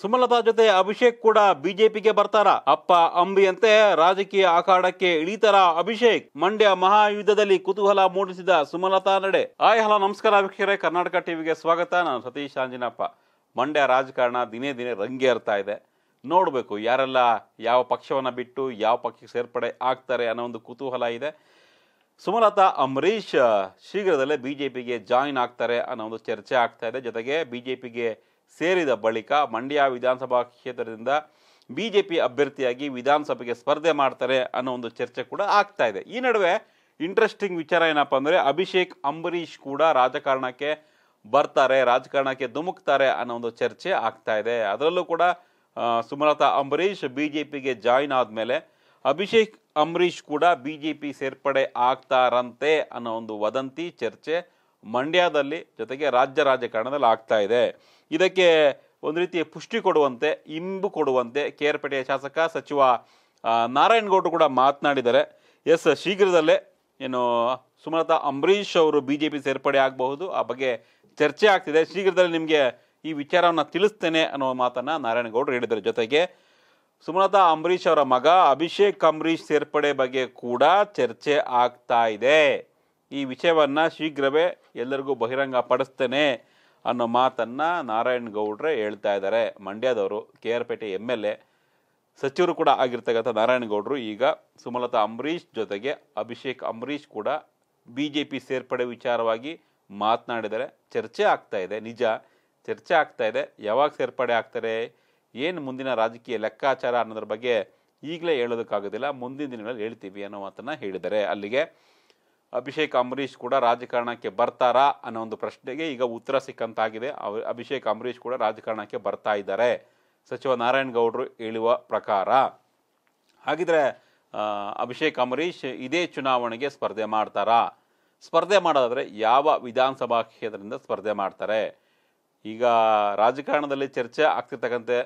ಸುಮಲತಾ ಜೊತೆ ಅಭಿಷೇಕ್ ಕೂಡ ಬಿಜೆಪಿಗೆ ಬರ್ತಾರ ಅಪ್ಪ ಅಂಬಿಯಂತೆ ರಾಜಕೀಯ ಅಖಾಡಕ್ಕೆ ಇಳಿತರ ಅಭಿಷೇಕ್ ಮಂಡ್ಯ ಮಹಾಯುದ್ಧದಲ್ಲಿ ಕುತೂಹಲ ಮೂಡಿಸಿದ ಸುಮಲತಾ ನಡೆ ಆಯ್ ಹಲೋ ನಮಸ್ಕಾರ ವೀಕ್ಷಕರೇ ಕರ್ನಾಟಕ ಟಿವಿಗೆ ಸ್ವಾಗತ ನಾನು ಸತೀಶ್ ಅಂಜಿನಪ್ಪ ಮಂಡ್ಯ ರಾಜಕಾರಣ ದಿನೇ ದಿನೇ ರಂಗೇರ್ತಾ ಇದೆ ನೋಡಬೇಕು ಯಾರೆಲ್ಲ ಯಾವ ಪಕ್ಷವನ್ನು ಬಿಟ್ಟು ಯಾವ ಪಕ್ಷಕ್ಕೆ ಸೇರ್ಪಡೆ ಆಗ್ತಾರೆ ಅನ್ನೋ ಒಂದು ಕುತೂಹಲ ಇದೆ ಸುಮಲತಾ ಅಂಬರೀಷ್ ಶೀಘ್ರದಲ್ಲೇ ಬಿ ಜೆ ಪಿಗೆ ಜಾಯಿನ್ ಆಗ್ತಾರೆ ಅನ್ನೋ ಒಂದು ಚರ್ಚೆ ಆಗ್ತಾ ಇದೆ ಜೊತೆಗೆ ಬಿ ಜೆ ಪಿಗೆ ಸೇರಿದ ಬಳಿಕ ಮಂಡ್ಯ ವಿಧಾನಸಭಾ ಕ್ಷೇತ್ರದಿಂದ ಬಿ ಜೆ ಪಿ ಅಭ್ಯರ್ಥಿಯಾಗಿ ವಿಧಾನಸಭೆಗೆ ಸ್ಪರ್ಧೆ ಮಾಡ್ತಾರೆ ಅನ್ನೋ ಒಂದು ಚರ್ಚೆ ಕೂಡ ಆಗ್ತಾ ಇದೆ ಈ ನಡುವೆ ಇಂಟ್ರೆಸ್ಟಿಂಗ್ ವಿಚಾರ ಏನಪ್ಪ ಅಂದರೆ ಅಭಿಷೇಕ್ ಅಂಬರೀಷ್ ಕೂಡ ರಾಜಕಾರಣಕ್ಕೆ ಬರ್ತಾರೆ ರಾಜಕಾರಣಕ್ಕೆ ಧುಮುಕ್ತಾರೆ ಅನ್ನೋ ಒಂದು ಚರ್ಚೆ ಆಗ್ತಾ ಇದೆ ಅದರಲ್ಲೂ ಕೂಡ ಸುಮಲತಾ ಅಂಬರೀಷ್ ಬಿ ಜೆ ಪಿಗೆ ಜಾಯಿನ್ ಆದಮೇಲೆ ಅಭಿಷೇಕ್ ಅಂಬರೀಷ್ ಕೂಡ ಬಿ ಜೆ ಪಿ ಸೇರ್ಪಡೆ ಆಗ್ತಾರಂತೆ ಅನ್ನೋ ಒಂದು ವದಂತಿ ಚರ್ಚೆ ಮಂಡ್ಯದಲ್ಲಿ ಜೊತೆಗೆ ರಾಜ್ಯ ರಾಜಕಾರಣದಲ್ಲಿ ಆಗ್ತಾ ಇದೆ ಇದಕ್ಕೆ ಒಂದು ರೀತಿಯ ಪುಷ್ಟಿ ಕೊಡುವಂತೆ ಇಂಬು ಕೊಡುವಂತೆ ಕೆ ಆರ್ ಪೇಟೆಯ ಶಾಸಕ ಸಚಿವ ನಾರಾಯಣಗೌಡರು ಕೂಡ ಮಾತನಾಡಿದ್ದಾರೆ ಎಸ್ ಶೀಘ್ರದಲ್ಲೇ ಏನು ಸುಮಲತಾ ಅಂಬರೀಷ್ ಅವರು ಬಿ ಜೆ ಪಿ ಸೇರ್ಪಡೆ ಆಗಬಹುದು ಆ ಬಗ್ಗೆ ಚರ್ಚೆ ಆಗ್ತಿದೆ ಶೀಘ್ರದಲ್ಲೇ ನಿಮಗೆ ಈ ವಿಚಾರವನ್ನು ತಿಳಿಸ್ತೇನೆ ಅನ್ನೋ ಮಾತನ್ನು ನಾರಾಯಣಗೌಡರು ಹೇಳಿದರು ಜೊತೆಗೆ ಸುಮಲತಾ ಅಂಬರೀಷ್ ಅವರ ಮಗ ಅಭಿಷೇಕ್ ಅಂಬರೀಷ್ ಸೇರ್ಪಡೆ ಬಗ್ಗೆ ಕೂಡ ಚರ್ಚೆ ಆಗ್ತಾ ಇದೆ ಈ ವಿಷಯವನ್ನು ಶೀಘ್ರವೇ ಎಲ್ಲರಿಗೂ ಬಹಿರಂಗ ಪಡಿಸ್ತೇನೆ ಅನ್ನೋ ಮಾತನ್ನು ನಾರಾಯಣ್ ಗೌಡ್ರೆ ಹೇಳ್ತಾ ಇದ್ದಾರೆ ಮಂಡ್ಯದವರು K R Pete M L A ಸಚಿವರು ಕೂಡ ಆಗಿರ್ತಕ್ಕಂಥ ನಾರಾಯಣಗೌಡರು ಈಗ ಸುಮಲತಾ ಅಂಬರೀಷ್ ಜೊತೆಗೆ ಅಭಿಷೇಕ್ ಅಂಬರೀಷ್ ಕೂಡ ಬಿ ಜೆ ಪಿ ಸೇರ್ಪಡೆ ವಿಚಾರವಾಗಿ ಮಾತನಾಡಿದರೆ ಚರ್ಚೆ ಆಗ್ತಾ ಇದೆ ನಿಜ ಚರ್ಚೆ ಆಗ್ತಾ ಇದೆ ಯಾವಾಗ ಸೇರ್ಪಡೆ ಆಗ್ತಾರೆ ಏನು ಮುಂದಿನ ರಾಜಕೀಯ ಲೆಕ್ಕಾಚಾರ ಅನ್ನೋದ್ರ ಬಗ್ಗೆ ಈಗಲೇ ಹೇಳೋದಕ್ಕಾಗೋದಿಲ್ಲ ಮುಂದಿನ ದಿನಗಳಲ್ಲಿ ಹೇಳ್ತೀವಿ ಅನ್ನೋ ಮಾತನ್ನು ಹೇಳಿದರೆ ಅಲ್ಲಿಗೆ ಅಭಿಷೇಕ್ ಅಂಬರೀಷ್ ಕೂಡ ರಾಜಕಾರಣಕ್ಕೆ ಬರ್ತಾರಾ ಅನ್ನೋ ಒಂದು ಪ್ರಶ್ನೆಗೆ ಈಗ ಉತ್ತರ ಸಿಕ್ಕಂತಾಗಿದೆ ಅಭಿಷೇಕ್ ಅಂಬರೀಷ್ ಕೂಡ ರಾಜಕಾರಣಕ್ಕೆ ಬರ್ತಾ ಇದ್ದಾರೆ ಸಚಿವ ಗೌಡರು ಹೇಳುವ ಪ್ರಕಾರ ಹಾಗಿದ್ರೆ ಅಭಿಷೇಕ್ ಅಂಬರೀಷ್ ಇದೇ ಚುನಾವಣೆಗೆ ಸ್ಪರ್ಧೆ ಮಾಡ್ತಾರಾ ಸ್ಪರ್ಧೆ ಮಾಡೋದಾದರೆ ಯಾವ ವಿಧಾನಸಭಾ ಕ್ಷೇತ್ರದಿಂದ ಸ್ಪರ್ಧೆ ಮಾಡ್ತಾರೆ ಈಗ ರಾಜಕಾರಣದಲ್ಲಿ ಚರ್ಚೆ ಆಗ್ತಿರ್ತಕ್ಕಂತೆ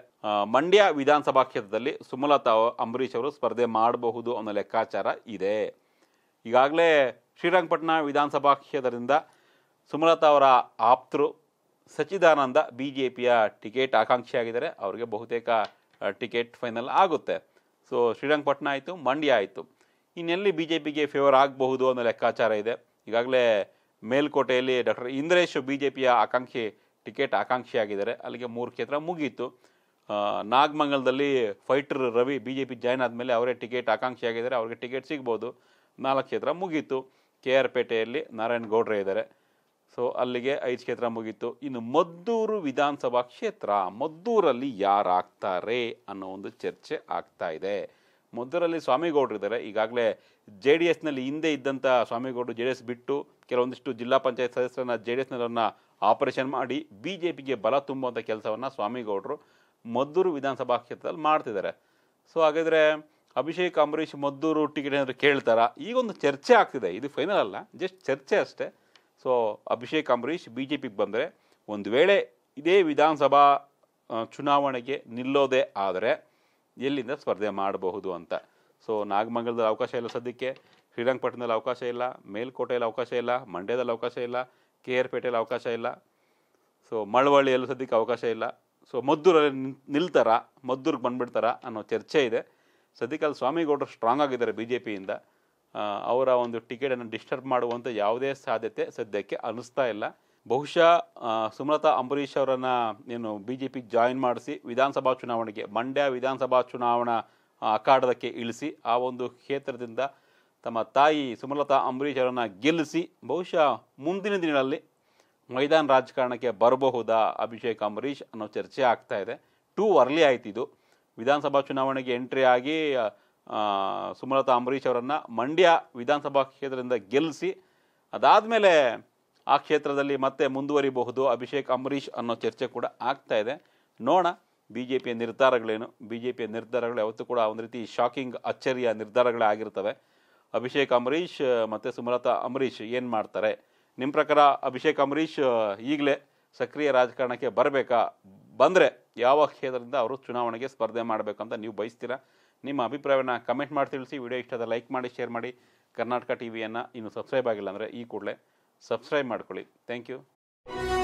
ಮಂಡ್ಯ ವಿಧಾನಸಭಾ ಕ್ಷೇತ್ರದಲ್ಲಿ ಸುಮಲತಾ ಅಂಬರೀಷ್ ಅವರು ಸ್ಪರ್ಧೆ ಮಾಡಬಹುದು ಅನ್ನೋ ಲೆಕ್ಕಾಚಾರ ಇದೆ ಈಗಾಗಲೇ ಶ್ರೀರಂಗಪಟ್ಟಣ ವಿಧಾನಸಭಾ ಕ್ಷೇತ್ರದಿಂದ ಸುಮಲತಾ ಅವರ ಆಪ್ತರು ಸಚ್ಚಿದಾನಂದ ಬಿ ಜೆ ಪಿಯ ಟಿಕೆಟ್ ಆಕಾಂಕ್ಷಿಯಾಗಿದ್ದಾರೆ ಅವರಿಗೆ ಬಹುತೇಕ ಟಿಕೆಟ್ ಫೈನಲ್ ಆಗುತ್ತೆ ಸೊ ಶ್ರೀರಂಗಪಟ್ಟಣ ಆಯಿತು ಮಂಡ್ಯ ಆಯಿತು ಇನ್ನೆಲ್ಲಿ ಬಿ ಜೆ ಪಿಗೆ ಫೇವರ್ ಆಗಬಹುದು ಅನ್ನೋ ಲೆಕ್ಕಾಚಾರ ಇದೆ ಈಗಾಗಲೇ ಮೇಲ್ಕೋಟೆಯಲ್ಲಿ ಡಾಕ್ಟರ್ ಇಂದ್ರೇಶ್ ಬಿ ಜೆ ಪಿಯ ಆಕಾಂಕ್ಷಿ ಟಿಕೆಟ್ ಆಕಾಂಕ್ಷಿಯಾಗಿದ್ದಾರೆ ಅಲ್ಲಿಗೆ ಮೂರು ಕ್ಷೇತ್ರ ಮುಗೀತು ನಾಗಮಂಗಲದಲ್ಲಿ fighter Ravi B J P join ಆದಮೇಲೆ ಅವರೇ ಟಿಕೆಟ್ ಆಕಾಂಕ್ಷಿಯಾಗಿದ್ದಾರೆ ಅವ್ರಿಗೆ ಟಿಕೆಟ್ ಸಿಗ್ಬೋದು ನಾಲ್ಕು ಕ್ಷೇತ್ರ ಮುಗೀತು ಕೆ ಆರ್ ಪೇಟೆಯಲ್ಲಿ ನಾರಾಯಣ್ ಗೌಡ್ರೆ ಇದ್ದಾರೆ ಸೊ ಅಲ್ಲಿಗೆ ಐದು ಕ್ಷೇತ್ರ ಮುಗೀತು ಇನ್ನು ಮದ್ದೂರು ವಿಧಾನಸಭಾ ಕ್ಷೇತ್ರ ಮದ್ದೂರಲ್ಲಿ ಯಾರಾಗ್ತಾರೆ ಅನ್ನೋ ಒಂದು ಚರ್ಚೆ ಆಗ್ತಾ ಇದೆ ಮದ್ದೂರಲ್ಲಿ ಸ್ವಾಮಿಗೌಡರು ಇದ್ದಾರೆ ಈಗಾಗಲೇ ಜೆ ಡಿ ಎಸ್ನಲ್ಲಿ ಹಿಂದೆ ಇದ್ದಂಥ ಸ್ವಾಮಿಗೌಡರು ಜೆ ಡಿ ಎಸ್ ಬಿಟ್ಟು ಕೆಲವೊಂದಿಷ್ಟು ಜಿಲ್ಲಾ ಪಂಚಾಯತ್ ಸದಸ್ಯರನ್ನ ಜೆ ಡಿ ಎಸ್ನವರನ್ನ ಆಪರೇಷನ್ ಮಾಡಿ ಬಿ ಜೆ ಪಿಗೆ ಬಲ ತುಂಬುವಂಥ ಕೆಲಸವನ್ನು ಸ್ವಾಮಿಗೌಡರು ಮದ್ದೂರು ವಿಧಾನಸಭಾ ಕ್ಷೇತ್ರದಲ್ಲಿ ಮಾಡ್ತಿದ್ದಾರೆ ಸೊ ಹಾಗಿದ್ರೆ ಅಭಿಷೇಕ್ ಅಂಬರೀಷ್ ಮದ್ದೂರು ಟಿಕೆಟ್ ಏನಾದರೂ ಕೇಳ್ತಾರಾ ಈಗ ಒಂದು ಚರ್ಚೆ ಆಗ್ತಿದೆ ಇದು ಫೈನಲ್ ಅಲ್ಲ ಜಸ್ಟ್ ಚರ್ಚೆ ಅಷ್ಟೇ so Abhishek Ambareesh B J ಪಿಗೆ ಬಂದರೆ ಒಂದು ವೇಳೆ ಇದೇ ವಿಧಾನಸಭಾ ಚುನಾವಣೆಗೆ ನಿಲ್ಲೋದೇ ಆದರೆ ಎಲ್ಲಿಂದ ಸ್ಪರ್ಧೆ ಮಾಡಬಹುದು ಅಂತ ಸೊ ನಾಗಮಂಗಲದಲ್ಲಿ ಅವಕಾಶ ಇಲ್ಲ ಸದ್ಯಕ್ಕೆ ಶ್ರೀರಂಗಪಟ್ಟಣದಲ್ಲಿ ಅವಕಾಶ ಇಲ್ಲ ಮೇಲ್ಕೋಟೆಯಲ್ಲಿ ಅವಕಾಶ ಇಲ್ಲ ಮಂಡ್ಯದಲ್ಲಿ ಅವಕಾಶ ಇಲ್ಲ ಕೆ ಆರ್ ಪೇಟೆಯಲ್ಲಿ ಅವಕಾಶ ಇಲ್ಲ ಸೊ ಮಳವಳ್ಳಿಯಲ್ಲೂ ಸದ್ಯಕ್ಕೆ ಅವಕಾಶ ಇಲ್ಲ ಸೊ ಮದ್ದೂರಲ್ಲಿ ನಿಲ್ತಾರಾ ಮದ್ದೂರಿಗೆ ಬಂದುಬಿಡ್ತಾರ ಅನ್ನೋ ಚರ್ಚೆ ಇದೆ ಸದ್ಯಕ್ಕೆ ಅಲ್ಲಿ ಸ್ವಾಮಿಗೌಡರು ಸ್ಟ್ರಾಂಗ್ ಆಗಿದ್ದಾರೆ ಬಿ ಜೆ ಪಿಯಿಂದ ಅವರ ಒಂದು ಟಿಕೆಟನ್ನು ಡಿಸ್ಟರ್ಬ್ ಮಾಡುವಂಥ ಯಾವುದೇ ಸಾಧ್ಯತೆ ಸದ್ಯಕ್ಕೆ ಅನ್ನಿಸ್ತಾ ಇಲ್ಲ ಬಹುಶಃ ಸುಮಲತಾ ಅಂಬರೀಷ್ ಅವರನ್ನು ಏನು ಬಿ ಜೆ ಪಿ ಜಾಯಿನ್ ಮಾಡಿಸಿ ವಿಧಾನಸಭಾ ಚುನಾವಣೆಗೆ ಮಂಡ್ಯ ವಿಧಾನಸಭಾ ಚುನಾವಣಾ ಅಖಾಡದಕ್ಕೆ ಇಳಿಸಿ ಆ ಒಂದು ಕ್ಷೇತ್ರದಿಂದ ತಮ್ಮ ತಾಯಿ ಸುಮಲತಾ ಅಂಬರೀಷ್ ಅವರನ್ನು ಗೆಲ್ಲಿಸಿ ಬಹುಶಃ ಮುಂದಿನ ದಿನಗಳಲ್ಲಿ ಮೈದಾನ ರಾಜಕಾರಣಕ್ಕೆ ಬರಬಹುದಾ ಅಭಿಷೇಕ್ ಅಂಬರೀಷ್ ಅನ್ನೋ ಚರ್ಚೆ ಆಗ್ತಾ ಇದೆ ಟೂ ಅರ್ಲಿ ಆಯ್ತಿದು ವಿಧಾನಸಭಾ ಚುನಾವಣೆಗೆ ಎಂಟ್ರಿ ಆಗಿ ಸುಮಲತಾ ಅಂಬರೀಷ್ ಅವರನ್ನು ಮಂಡ್ಯ ವಿಧಾನಸಭಾ ಕ್ಷೇತ್ರದಿಂದ ಗೆಲ್ಲಿಸಿ ಅದಾದಮೇಲೆ ಆ ಕ್ಷೇತ್ರದಲ್ಲಿ ಮತ್ತೆ ಮುಂದುವರಿಬಹುದು ಅಭಿಷೇಕ್ ಅಂಬರೀಷ್ ಅನ್ನೋ ಚರ್ಚೆ ಕೂಡ ಆಗ್ತಾ ಇದೆ ನೋಡೋಣ ಬಿ ಜೆ ಪಿಯ ನಿರ್ಧಾರಗಳೇನು ಬಿ ಜೆ ಪಿಯ ನಿರ್ಧಾರಗಳು ಯಾವತ್ತೂ ಕೂಡ ಒಂದು ರೀತಿ ಶಾಕಿಂಗ್ ಅಚ್ಚರಿಯ ನಿರ್ಧಾರಗಳೇ ಆಗಿರ್ತವೆ ಅಭಿಷೇಕ್ ಅಂಬರೀಷ್ ಮತ್ತು ಸುಮಲತಾ ಅಂಬರೀಷ್ ಏನು ಮಾಡ್ತಾರೆ ನಿಮ್ಮ ಪ್ರಕಾರ ಅಭಿಷೇಕ್ ಅಂಬರೀಷ್ ಈಗಲೇ ಸಕ್ರಿಯ ರಾಜಕಾರಣಕ್ಕೆ ಬರಬೇಕಾ ಬಂದರೆ ಯಾವ ಕ್ಷೇತ್ರದಿಂದ ಅವರು ಚುನಾವಣೆಗೆ ಸ್ಪರ್ಧೆ ಮಾಡಬೇಕಂತ ನೀವು ಬಯಸ್ತೀರಾ ನಿಮ್ಮ ಅಭಿಪ್ರಾಯವನ್ನು ಕಮೆಂಟ್ ಮಾಡಿ ತಿಳಿಸಿ ವಿಡಿಯೋ ಇಷ್ಟದ ಲೈಕ್ ಮಾಡಿ ಶೇರ್ ಮಾಡಿ ಕರ್ನಾಟಕ ಟಿ ವಿಯನ್ನು ಇನ್ನೂ ಸಬ್ಸ್ಕ್ರೈಬ್ ಆಗಿಲ್ಲ ಅಂದರೆ ಈ ಕೂಡಲೇ ಸಬ್ಸ್ಕ್ರೈಬ್ ಮಾಡ್ಕೊಳ್ಳಿ ಥ್ಯಾಂಕ್ ಯು